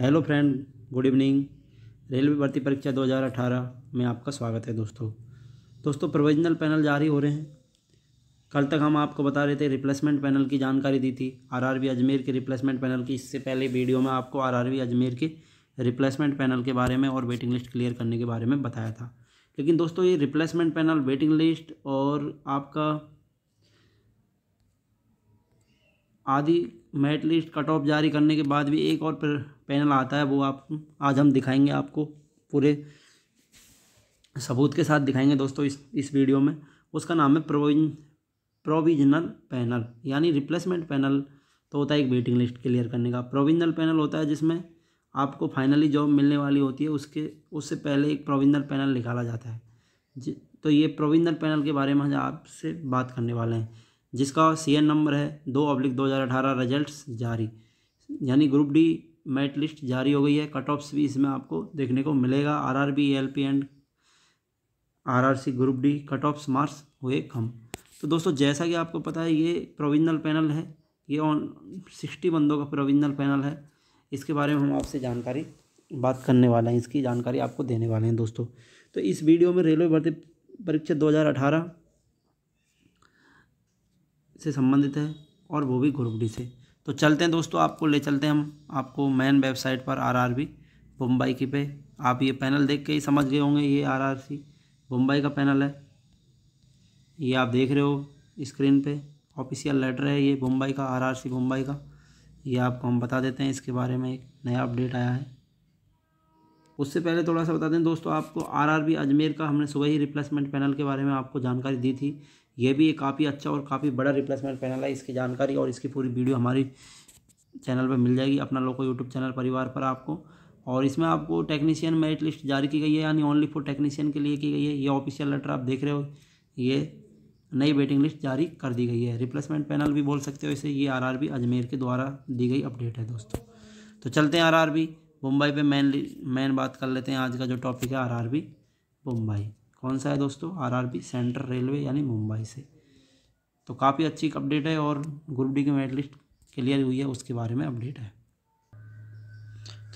hello friend good evening railway भर्ती परीक्षा 2018 में आपका स्वागत है दोस्तों दोस्तों प्रोविजनल पैनल जारी हो रहे हैं कल तक हम आपको बता रहे थे रिप्लेसमेंट पैनल की जानकारी दी थी आरआरबी अजमेर के रिप्लेसमेंट पैनल की इससे पहले वीडियो में आपको आरआरबी अजमेर के रिप्लेसमेंट पैनल के बारे में और वेटिंग लिस्ट क्लियर करने के बारे में बताया था लेकिन दोस्तों ये रिप्लेसमेंट पैनल वेटिंग लिस्ट और आपका आदि मेरिट लिस्ट कट ऑफ जारी करने के बाद भी एक और पैनल आता है वो आप आज हम दिखाएंगे आपको पूरे सबूत के साथ दिखाएंगे दोस्तों इस इस वीडियो में उसका नाम है प्रोविजन प्रोविजनल पैनल यानी रिप्लेसमेंट पैनल तो होता है एक वेटिंग लिस्ट क्लियर करने का प्रोविजनल पैनल होता है जिसमें आपको फाइनली जॉब मिलने वाली होती है उसके उससे पहले एक प्रोविजनल पैनल निकाला जाता है तो ये प्रोविजनल पैनल के बारे में हम आपसे बात करने वाले हैं जिसका सी नंबर है दो अब्लिक दो हज़ार अठारह रिजल्ट जारी यानी ग्रुप डी मेरिट लिस्ट जारी हो गई है कट ऑफ्स भी इसमें आपको देखने को मिलेगा R R B L P and R R C group D cut offs marks हुए कम तो दोस्तों जैसा कि आपको पता है ये प्रोविजनल पैनल है ये ऑन सिक्सटी बंदों का प्रोविजनल पैनल है इसके बारे में हम आपसे जानकारी बात करने वाले हैं इसकी जानकारी आपको देने वाले हैं दोस्तों तो इस वीडियो में रेलवे भर्ती परीक्षा अठारह से संबंधित है और वो भी ग्रुप डी से तो चलते हैं दोस्तों आपको ले चलते हैं हम आपको मेन वेबसाइट पर आरआरबी मुंबई की पे आप ये पैनल देख के ही समझ गए होंगे ये आरआरसी मुंबई का पैनल है ये आप देख रहे हो स्क्रीन पे ऑफिशियल लेटर है ये मुंबई का आरआरसी मुंबई का ये आपको हम बता देते हैं इसके बारे में एक नया अपडेट आया है उससे पहले थोड़ा सा बता दें दोस्तों आपको आरआरबी अजमेर का हमने सुबह ही रिप्लेसमेंट पैनल के बारे में आपको जानकारी दी थी ये भी एक काफ़ी अच्छा और काफ़ी बड़ा रिप्लेसमेंट पैनल है इसकी जानकारी और इसकी पूरी वीडियो हमारी चैनल पर मिल जाएगी अपना लोको यूट्यूब चैनल परिवार पर आपको और इसमें आपको टेक्नीशियन मेरिट लिस्ट जारी की गई है यानी ओनली फॉर टेक्नीशियन के लिए की गई है ये ऑफिशियल लेटर आप देख रहे हो ये नई वेटिंग लिस्ट जारी कर दी गई है रिप्लेसमेंट पैनल भी बोल सकते हो इसे ये आरआरबी अजमेर के द्वारा दी गई अपडेट है दोस्तों तो चलते हैं आरआरबी मुंबई पे मेनली मेन बात कर लेते हैं आज का जो टॉपिक है आरआरबी मुंबई कौन सा है दोस्तों आरआरबी सेंट्रल रेलवे यानी मुंबई से तो काफ़ी अच्छी अपडेट है और ग्रुप डी की मेरिट लिस्ट क्लियर हुई है उसके बारे में अपडेट है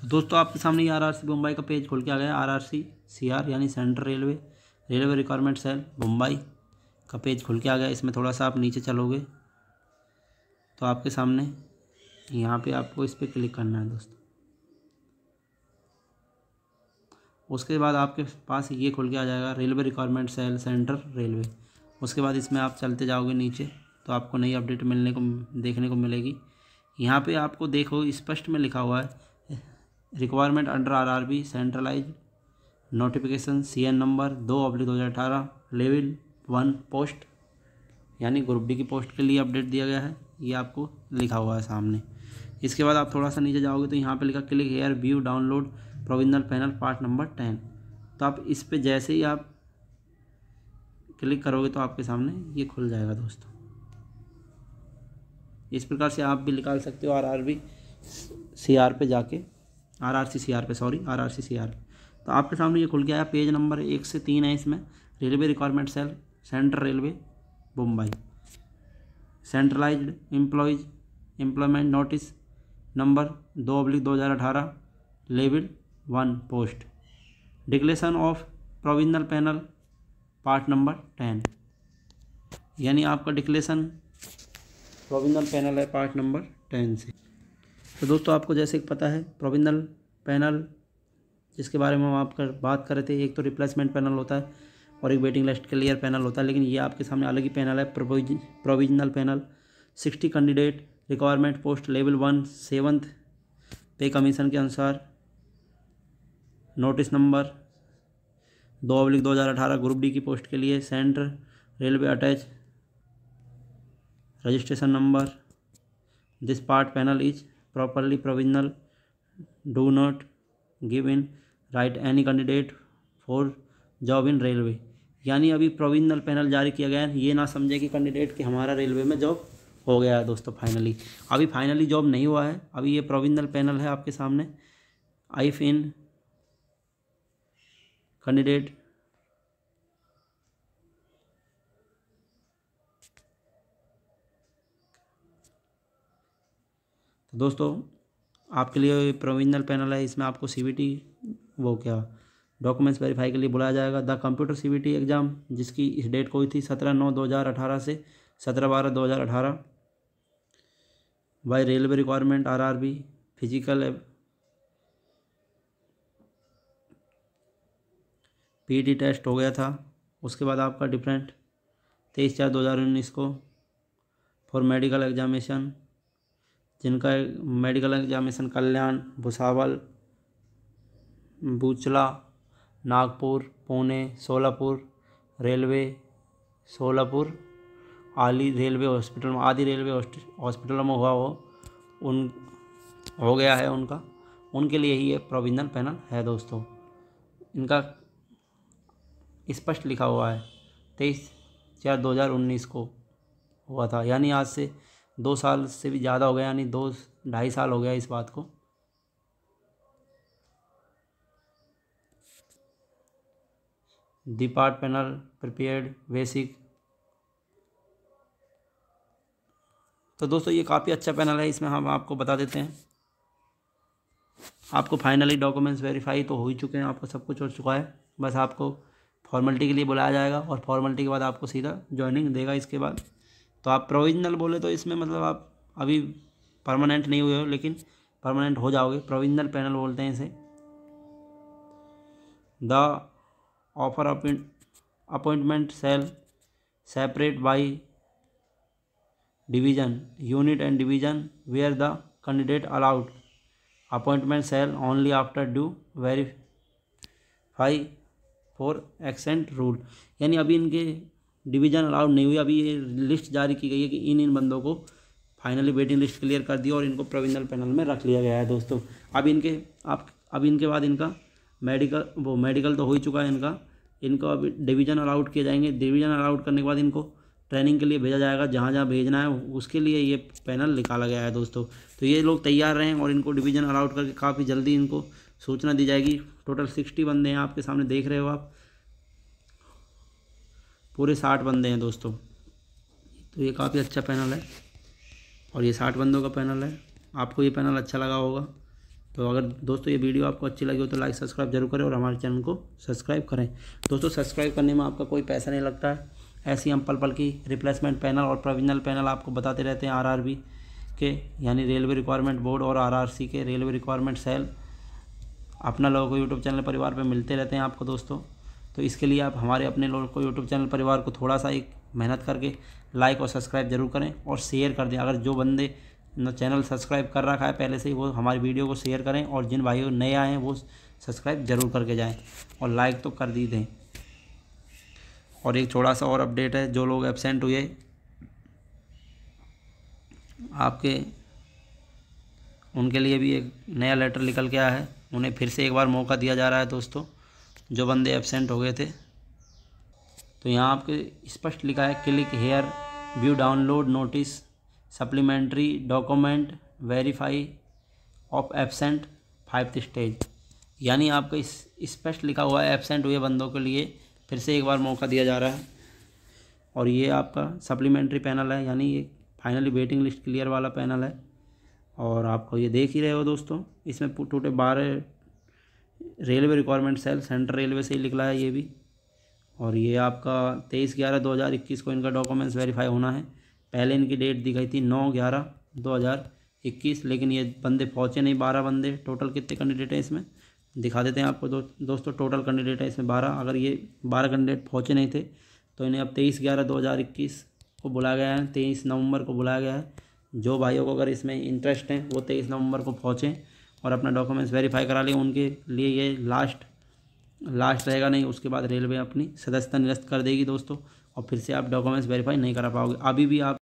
तो दोस्तों आपके सामने ये आर मुंबई का पेज खोल के आ गया आर आर यानी central railway railway requirement cell Mumbai का पेज खुल के आ गया इसमें थोड़ा सा आप नीचे चलोगे तो आपके सामने यहाँ पे आपको इस पर क्लिक करना है दोस्तों उसके बाद आपके पास ये खुल के आ जाएगा railway requirement cell centre railway उसके बाद इसमें आप चलते जाओगे नीचे तो आपको नई अपडेट मिलने को देखने को मिलेगी यहाँ पे आपको देखो स्पष्ट में लिखा हुआ है requirement under RRB centralise notification CN number दो अप्रैल दो हज़ार अठारह लेवल वन पोस्ट यानी ग्रुप डी की पोस्ट के लिए अपडेट दिया गया है ये आपको लिखा हुआ है सामने इसके बाद आप थोड़ा सा नीचे जाओगे तो यहाँ पे लिखा click here view download provisional panel part number ten तो आप इस पर जैसे ही आप क्लिक करोगे तो आपके सामने ये खुल जाएगा दोस्तों इस प्रकार से आप भी निकाल सकते हो R R B C R पे जाके R R C C R पे sorry R R C C R तो आपके सामने ये खुल गया है पेज नंबर एक से तीन है इसमें railway requirement cell central railway Mumbai centralise employees employment notice number दो अब्लिक दो हज़ार अठारह level one post declaration of provisional panel part number ten यानी आपका डिक्लेशन प्रोविजनल पैनल है पार्ट नंबर टेन से तो दोस्तों आपको जैसे पता है प्रोविजनल पैनल जिसके बारे में हम आप कर बात कर रहे थे एक तो रिप्लेसमेंट पैनल होता है और एक वेटिंग लिस्ट क्लियर पैनल होता है लेकिन ये आपके सामने अलग ही पैनल है provisional panel sixty candidate requirement post level one seventh pay commission के अनुसार नोटिस नंबर दो अब्लिक दो हज़ार अठारह ग्रुप डी की पोस्ट के लिए centre railway attach registration number this part panel is properly provisional do not give in right any candidate for job in railway यानी अभी प्रोविजनल पैनल जारी किया गया है ये ना समझे कि कैंडिडेट कि हमारा रेलवे में जॉब हो गया है दोस्तों फाइनली अभी फाइनली जॉब नहीं हुआ है अभी ये प्रोविजनल पैनल है आपके सामने आइफ इन candidate तो दोस्तों आपके लिए प्रोविजनल पैनल है इसमें आपको सीबीटी वो क्या डॉक्यूमेंट्स वेरीफाई के लिए बुलाया जाएगा द कंप्यूटर सीबीटी एग्ज़ाम जिसकी इस डेट को हुई थी सत्रह नौ दो हज़ार अठारह से सत्रह बारह दो हज़ार अठारह by railway requirement RRB physical PT test हो गया था उसके बाद आपका डिफरेंट तेईस चार दो हज़ार उन्नीस को फॉर मेडिकल एग्जामिनेशन जिनका मेडिकल एग्जामिनेशन कल्याण भुसावल बूचला नागपुर पुणे सोलापुर रेलवे सोलापुर आली रेलवे हॉस्पिटल में आदि रेलवे हॉस्पिटल में हुआ हो उन हो गया है उनका उनके लिए ही ये प्रोविजनल पैनल है दोस्तों इनका स्पष्ट लिखा हुआ है तेईस चार दो हज़ार उन्नीस को हुआ था यानी आज से दो साल से भी ज़्यादा हो गया यानी दो ढाई साल हो गया इस बात को डिपार्टमेंटल पैनल प्रिपेयर्ड बेसिक तो दोस्तों ये काफ़ी अच्छा पैनल है इसमें हम आपको बता देते हैं आपको फाइनली डॉक्यूमेंट्स वेरीफाई तो हो ही चुके हैं आपको सब कुछ हो चुका है बस आपको फॉर्मेलिटी के लिए बुलाया जाएगा और फॉर्मेलिटी के बाद आपको सीधा ज्वाइनिंग देगा इसके बाद तो आप प्रोविजनल बोले तो इसमें मतलब आप अभी परमानेंट नहीं हुए हो लेकिन परमानेंट हो जाओगे प्रोविजनल पैनल बोलते हैं इसे the offer appointment cell separate by division unit and division where the candidate allowed appointment cell only after due verify for accent rule यानी अभी इनके डिवीज़न अलाउड नहीं हुई अभी ये लिस्ट जारी की गई है कि इन इन बंदों को फाइनली वेटिंग लिस्ट क्लियर कर दिया और इनको प्रोविजनल पैनल में रख लिया गया है दोस्तों अब इनके आप अब इनके बाद इनका मेडिकल वो मेडिकल तो हो ही चुका है इनका इनको अभी डिवीज़न अलाउड किए जाएंगे डिवीज़न अलाउड करने के बाद इनको ट्रेनिंग के लिए भेजा जाएगा जहाँ जहाँ भेजना है उसके लिए ये पैनल निकाला गया है दोस्तों तो ये लोग तैयार रहें और इनको डिवीज़न अलाउड करके काफ़ी जल्दी इनको सूचना दी जाएगी टोटल सिक्सटी बंदे हैं आपके सामने देख रहे हो आप पूरे साठ बंदे हैं दोस्तों तो ये काफ़ी अच्छा पैनल है और ये साठ बंदों का पैनल है आपको ये पैनल अच्छा लगा होगा तो अगर दोस्तों ये वीडियो आपको अच्छी लगी हो तो लाइक सब्सक्राइब जरूर करें और हमारे चैनल को सब्सक्राइब करें दोस्तों सब्सक्राइब करने में आपका कोई पैसा नहीं लगता है ऐसी हम पल पल की रिप्लेसमेंट पैनल और प्रोविजनल पैनल आपको बताते रहते हैं आरआरबी के यानी रेलवे रिक्वायरमेंट बोर्ड और आरआरसी के रेलवे रिक्वायरमेंट सेल अपना लोगों को यूट्यूब चैनल परिवार पर मिलते रहते हैं आपको दोस्तों तो इसके लिए आप हमारे अपने लोगों को यूट्यूब चैनल परिवार को थोड़ा सा एक मेहनत करके लाइक और सब्सक्राइब जरूर करें और शेयर कर दें अगर जो बंदे चैनल सब्सक्राइब कर रखा है पहले से ही वो हमारी वीडियो को शेयर करें और जिन भाइयों नए आए हैं वो सब्सक्राइब जरूर करके जाएं और लाइक तो कर दी दें और एक थोड़ा सा और अपडेट है जो लोग एबसेंट हुए आपके उनके लिए भी एक नया लेटर निकल के आया है उन्हें फिर से एक बार मौका दिया जा रहा है दोस्तों जो बंदे एबसेंट हो गए थे तो यहाँ आपके स्पष्ट लिखा है click here view download notice supplementary document verify of absent five stage यानी आपका स्पष्ट लिखा हुआ है एबसेंट हुए बंदों के लिए फिर से एक बार मौका दिया जा रहा है और ये आपका सप्लीमेंट्री पैनल है यानी ये फाइनली वेटिंग लिस्ट क्लियर वाला पैनल है और आपको ये देख ही रहे हो दोस्तों इसमें टूटे बारह railway requirement cell central railway से ही निकला है ये भी और ये आपका तेईस ग्यारह दो हज़ार इक्कीस को इनका डॉक्यूमेंट्स वेरीफाई होना है पहले इनकी डेट दी गई थी नौ ग्यारह दो हज़ार इक्कीस लेकिन ये बंदे पहुँचे नहीं बारह बंदे टोटल कितने कैंडिडेट हैं इसमें दिखा देते हैं आपको दो, दोस्तों टोटल कैंडिडेट हैं इसमें बारह अगर ये बारह कैंडिडेट पहुँचे नहीं थे तो इन्हें अब तेईस ग्यारह दो हज़ार इक्कीस को बुलाया गया है तेईस नवंबर को बुलाया गया है जो भाइयों को अगर इसमें इंटरेस्ट है वो तेईस नवंबर को पहुँचें और अपना डॉक्यूमेंट्स वेरीफाई करा लें उनके लिए ये लास्ट लास्ट रहेगा नहीं उसके बाद रेलवे अपनी सदस्यता निरस्त कर देगी दोस्तों और फिर से आप डॉक्यूमेंट्स वेरीफाई नहीं करा पाओगे अभी भी आप